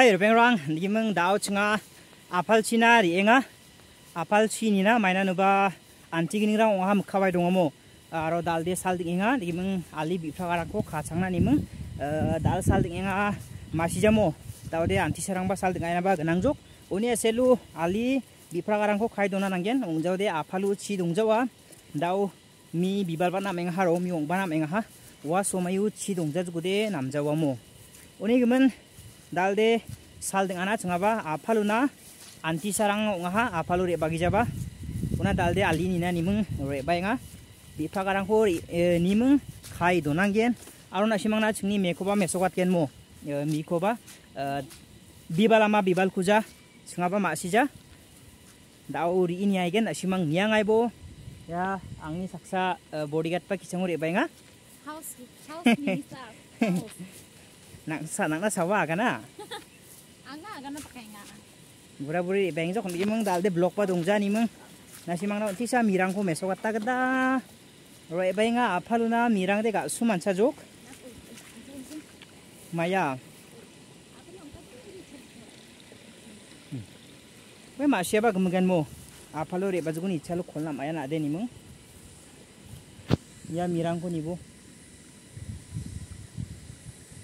ให้เรื่งรังนี่มึงดาวชงาอาพัลชินารีเองอะอาพัลชินีนะไม่นานุบาอันที่กินรังว่ามเข้าไปดงอโมเราดัลเดสัลดิเองอะนี่มึงอาลีบีพระการังโคขาชังนั่นี่มึงดัลสัลดิเองอะมาชิจามโมตาวเดียอันที่เชรังบาสัลดิเองนะบ้ากงนังจุกอุนี่เซลูอาลีบีพระการังโคขายดงนะนังเย็นองเจ้าเดียอาพัลูชีดงเจ้าว่ดาวมีบีบาลบ้านน้ำเองฮะรามีองบ้านน้ำเองฮะว่าสมัยอุชีดงเจ้าจุกเดียนำเจ้าว่าโมอุนี่ก็มัน dalde sal deng ana chungaba apaluna anti sarang ngaha apalu re bagi jaba una dalde ali ni na nimung re bai nga bipa garang ho e, nimung khai donanggen aruna simang na chungni mekoba mesogat gen mo e, mikoba e, bibalama bibal kuja chungaba ma sija dau ini aigen asimang niangai bo ya angni saksa bodyguard pa kichang re bai nga house house minister nak sanak na sawa kana na anga aga na pakai nga bura buri bang jok ni mong dal de blok pa dong jani mong nasi mang na ti sa mirang ko meso katta kada roi bai nga aphalu na mirang de ga suman cha jok maya hmm. we ma siapa kemudian mo? Apa lo re bajuku ni kolam ayah nak ada ni mung? Ya mirang ko ni bo.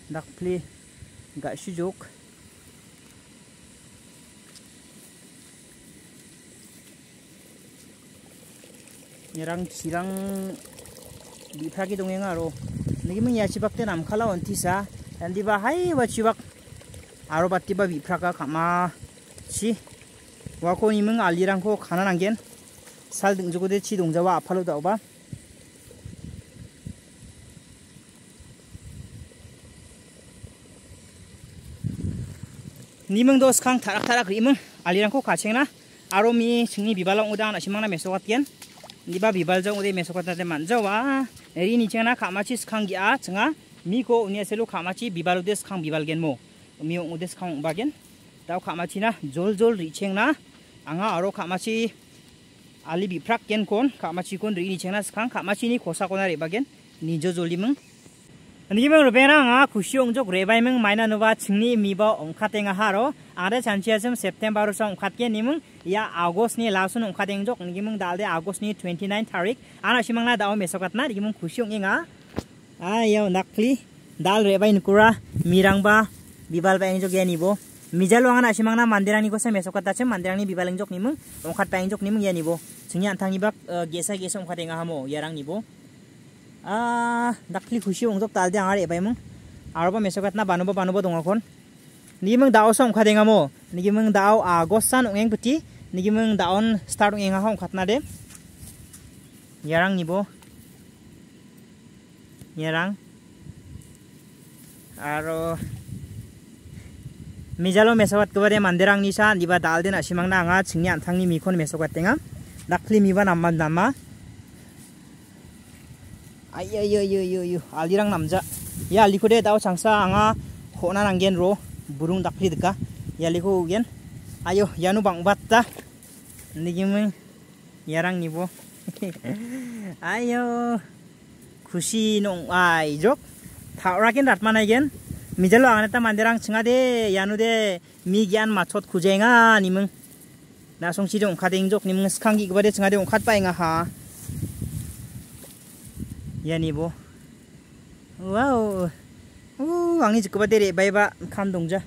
낙플이 가 l 족이랑 지랑 미파기 동행하러 느낌은 야시박대 남칼라 원티사 안디바 하이와 지박 아로바티바 미프라가 가마치 와코님은 알리랑코 가난한겐 살 등주고대 치동자와 아팔로다오바 নিমং দো সখান থাক থাক রিমং আলিরং কো কাছেন না আরো মি সিংনি বিবাল উদান আছি মানা মেসো কাতিয়ান নিবা বিবাল জং উদে মেসো কাতা দে মানজওয়া রি নিচে না খামাচি সখান গি আ চঙ্গা মি কো উনিয়াসেলু খামাচি বিবাল উদে সখান বিবাল গেন মো মি উদে সখান বাগেন দাও খামাচি না জল জল রিছেন না আঙ্গা আরো খামাচি আলি বিফ্রাক কেন কোন খামাচি কোন রি নিচে না সখান খামাচি নি খোসা কোনা রে বাগেন নিজ জলিমং n i m a n g r b e n a nga kusiong jok rebai meng maina nuba c h e n g n i miba o n k a t e nga haro are chanchia sem September sa ongkatke nimung ya a g o s ni lasun ongkateng jok nimung dalde a g o s t ni 29 tarik ana simang na dao mesokat na nimung kusiong inga ayo nakli dal rebai nkura mirang ba bibal ba n jok ya nibo m i j a l a nga na simang na mandirang ni ko sa mesokat ta mandirang m ni bibal n jok nimung o n k a t pa n jok nimung ya nibo c h e n g n i antang i bak gesa gesa o n k a t e n g nga hamo yarang nibo dakli khushi ongtok tal de angare bai mung aroba mesokat na banuba banuba dongakon nigi mung dao som khadinga mo nigi mung dao agosan ongeng puti nigi mung daon start ongeng ha khatna de yarang nibo yarang aro mijalo mesokat kobare mandirang nisa diba dal den asimang na anga thang anthangni mikon mesokat tenga dakli miba namma namma 아이야야야야야 알리랑 남자 야 알리코데 다오 장사 앙아 호나 난겐로 부릉 닥리드까 야리코 우겐 아요 야누 방봤다 느낌은 야랑 니보 아요 구시농 아이족 타오라겐 닷만아이겐 미절로 안했다 만데랑 층아데 야누데 미기안 마ছত 구쟁아 님은 나송시리 옹카데 잉족 님은 스칸기 그바데 층아데 옹카빠잉아하 यानी वो वाओ 왕니 지고바 데레 바이바 칸동자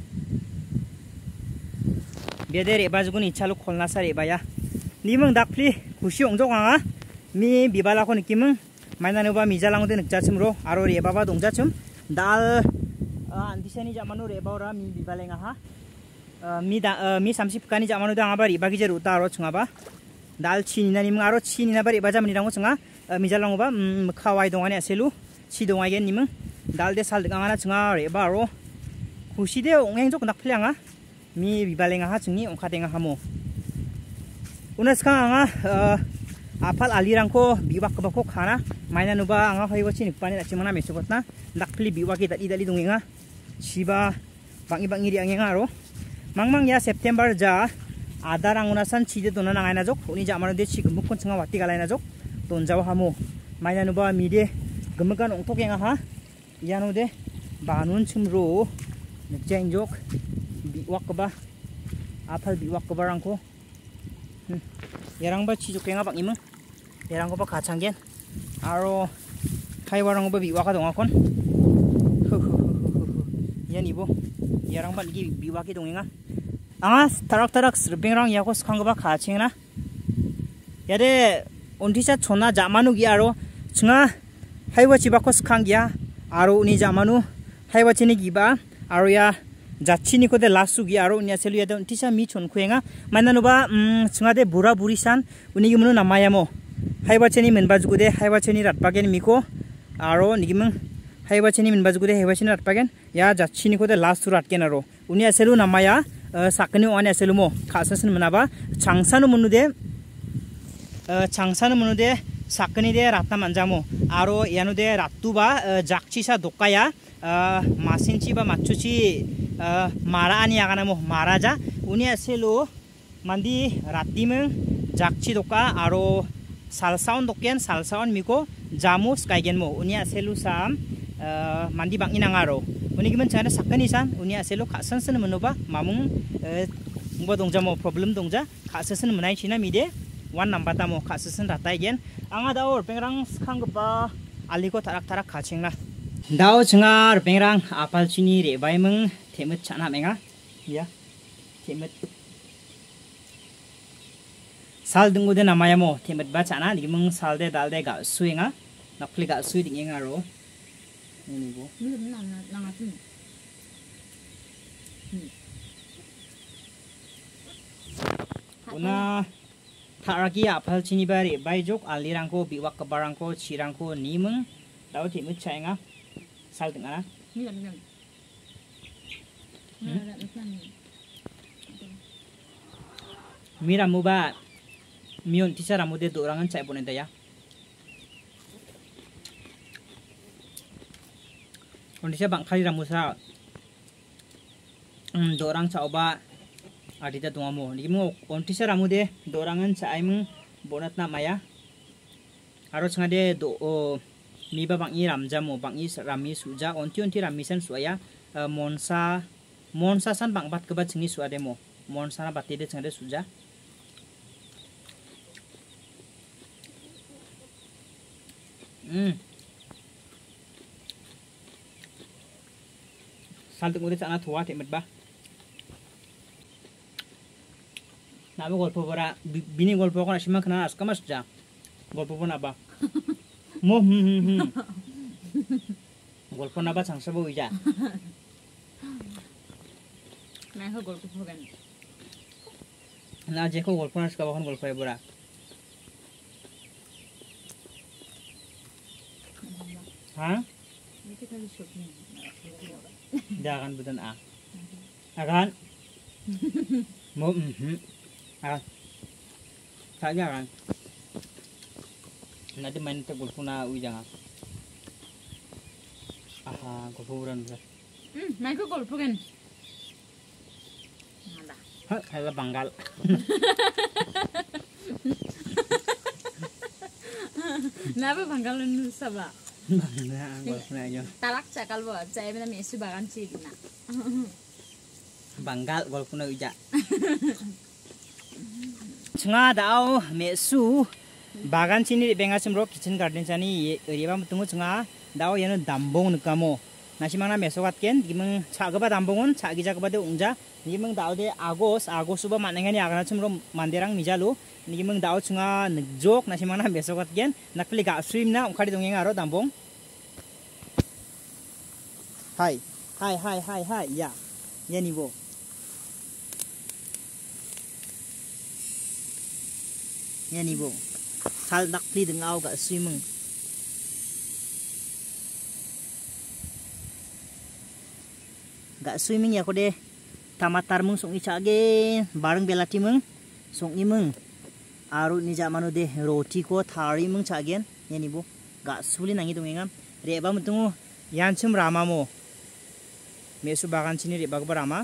베데레 네, 바즈군이 차로 콜나사레 바야 니멍 닥플리 구시옹 조강아 미 비발라코 느낌은 마이나노바 미자랑데 늑자침으로 아로리 에바바 동자침 달 어, 안디샤니 자마노 레바오라 미 비발랭아하 어, 미다 어, 미 삼십간이 자마노 당아바리 바기제로 따로 청아바 날 친이나 니멍 아로 친이나 바리 바자문이랑고 청아 mija long ba m khawai dong ane selu s i dong ai gen i m dal de sal dang ana chunga re ba ro k u s i de ongeng jok nak phlanga mi bibalenga ha chungi o n g k a denga hamo unas k a anga afal alirang ko biwak k a ko khana maina nu ba anga hoi w a c h i nipani na c i m a n a me s h o b o t na n a k p i l i biwaki t a i dali d o n g e n g a chiba bangi bangi d i angenga ro mangmang ya september ja adarang una san chi de ा o n ि n े द ो a ा नांगायना जोक उनि जामार दे छिग मुखन छ ं ग a वाति ग a ल ा य n a jok. t u n j a u hamu maina nuba mide gemakan ong tok yang a ha yanu de banun c h u m r u nekchain jok biwak ba apal biwak ba rangko yarang ba c h i j o k yang abang imang yarang ko ba kacanggen aro kaiwarang ba biwak dong akon yan ibo yarang ba ligi biwak dong inga anga tarak tarak s r b i n g rang yakos khang ba kacheng na yade অন্ধিচাত সোনা জামানু গিয়া আৰু চুঙা হাইবাচি বা খোজখাং গিয়া আৰু উনি জামানু হাইবাচিনি গিবা আৰু ইয়া যাচ্ছিনি কোদে লাচু গিয়া আৰু উনিয়া চেলু ইয়াতে অন্ধিচা মি চনখুৱেঙা মাইনানুবা চুঙা দে বুঢ়া বুঢ়ী চান উনি গিমনো নামায়াম হাইবাচিনি মেনবা যুগুদে হাইবাচিনি ৰাতপাগে মিকো আৰু নিগিম হাইবাচিনি মেনবা যুগুদে হাইবাচিনি ৰাতপাগেন ইয়া যাচ্ছিনি কোদে লাচু ৰাতকেন আৰু উনিয়া চেলু নামায়া চাকনি ওৱান আছিলোঁ ম খাচ মানাবা চাংচানো মনো দে চাংচান মানুহে চাকনি দিয়ে ৰাতা মানজামো আৰু ইয়ানো দিয়ে ৰাতটো বা জাকচি চা দোকায়া মাচিঞ্চি বা মাচুচি মাৰা আনি আগানামো মাৰা যা উনি আছিলোঁ মান্দি ৰাতি মং জাকচি দোকা আৰু চালচাউন দোকান চালচাউন মিকো জামু স্কাইগেনমো উনি আছিলোঁ চাম মান্দি বাঙি নাঙা আৰু উনি কি চাগানে চাকনি চাম উনি আছে খাচন চেন মানুহ মামুং দংজামো প্ৰব্লেম দংজা খাচন চেন না মিদে wan number ta mo khasusin gen, igen anga da or pengrang khang ba ali ko tarak tarak khaching la dao chingar pengrang apal chini re bai mung themut chana menga ya themut sal dungu de namaya mo themut ba chana ni mung sal de dal de ga suinga nakli ga sui ding nga ro ni go ni na na na una Tharakia phalchini bari baijok alirangko biwak kebarangko cirangko nimeng tahu ti mut chainga sal tengah na mira muba mion tisa ramude tu orangan cai ponenta ya Kondisi bang kali ramusa, orang hmm, coba adita tuamu niki mo sa ramu de dorangan sa aimung bonat na maya harus ngade de do o miba bangi bang bangi rami suja onti onti ramisan suaya e, monsa monsa san bang bat kebat sini suade mo monsa na batide sanga de suja hmm saltuk mudah sana tua temet bah nabi golpo bara bini golpo kona shima kana aska mas ja golpo bana ba mo hmm, hmm, hmm, golpo naba sang sabo wija nah jeko golpo nas kaba kon golpo e Hah? ha akan betan a akan mo ha saja kan nanti main te gulfuna ujang aha gulfuran bisa hmm main ke gulfuran Hah, kalau banggal. Kenapa banggal lu sabah? Nah, Talak cakal bo, saya benar mesu barang sih Banggal golpuna uja. chunga dao mesu bahkan sini di benga simro kitchen garden chani area mutungu chunga dao yano dambong nukamo nasimana meso kat ken gimeng chagaba dambongon chagija kaba de ungja gimeng dao de agos agos uba manengani agana chumro manderang mijalu gimeng dao chunga njok mana meso kat nak nakli ga swim na ungkhari dongeng aro dambong hai hai hai hai hai ya Ya bo Yani ni bu sal tak pli dengau gak swimming, gak swimming ya kode tamatar mung song ica ge bareng bela mung song imung aru ni jamanu de roti ko thari mung ya yani bu, gak suli nangi dong engam reba yang cum rama mo mesu bagan sini reba ko rama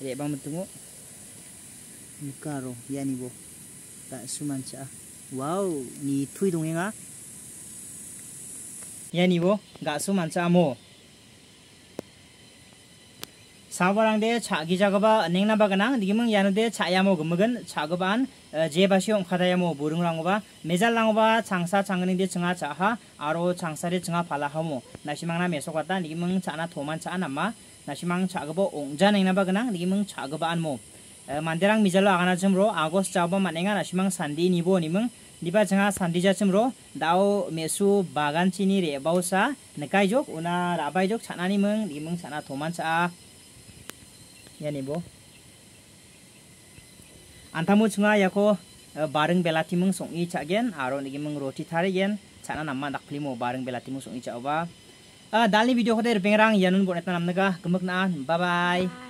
reba mutungu nikaro yani bu. tak suman cha wow ni thui dong nga ya ni bo ga suman cha mo 사바랑 대 차기 작업아 냉나 바가낭 니기멍 야는데 차야모 금먹은 작업안 어, 제바시용 카다야모 모릉랑고바 메잘랑고바 장사 장근인데 증아 자하 아로 장사리 증아 발라하모 나시망나 메소가다 니기멍 차나 도만 차나마 나시망 작업어 옹자 냉나 바가낭 니기멍 작업안모 Eh, manderang mijalo agana chumro agos chabo manenga na simang sandi nibo nimang nipa janga sandi ja chumro dao mesu bagan chini re bausa nekai jok una rabai jok chana nimang nimang chana thoman cha ya nibo antamu chunga yako eh, bareng belati mung songi chagen aro nigi mung roti tharigen chana namma dakplimo bareng belati mung songi chaoba eh, dalni video nun bengrang yanun naga gemuk kemakna bye bye